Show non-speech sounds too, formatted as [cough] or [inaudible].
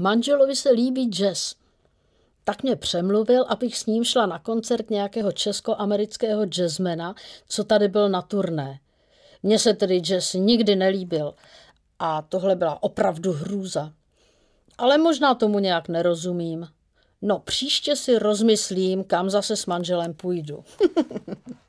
Manželovi se líbí jazz. Tak mě přemluvil, abych s ním šla na koncert nějakého českoamerického jazzmena, co tady byl na turné. Mně se tedy jazz nikdy nelíbil a tohle byla opravdu hrůza. Ale možná tomu nějak nerozumím. No příště si rozmyslím, kam zase s manželem půjdu. [laughs]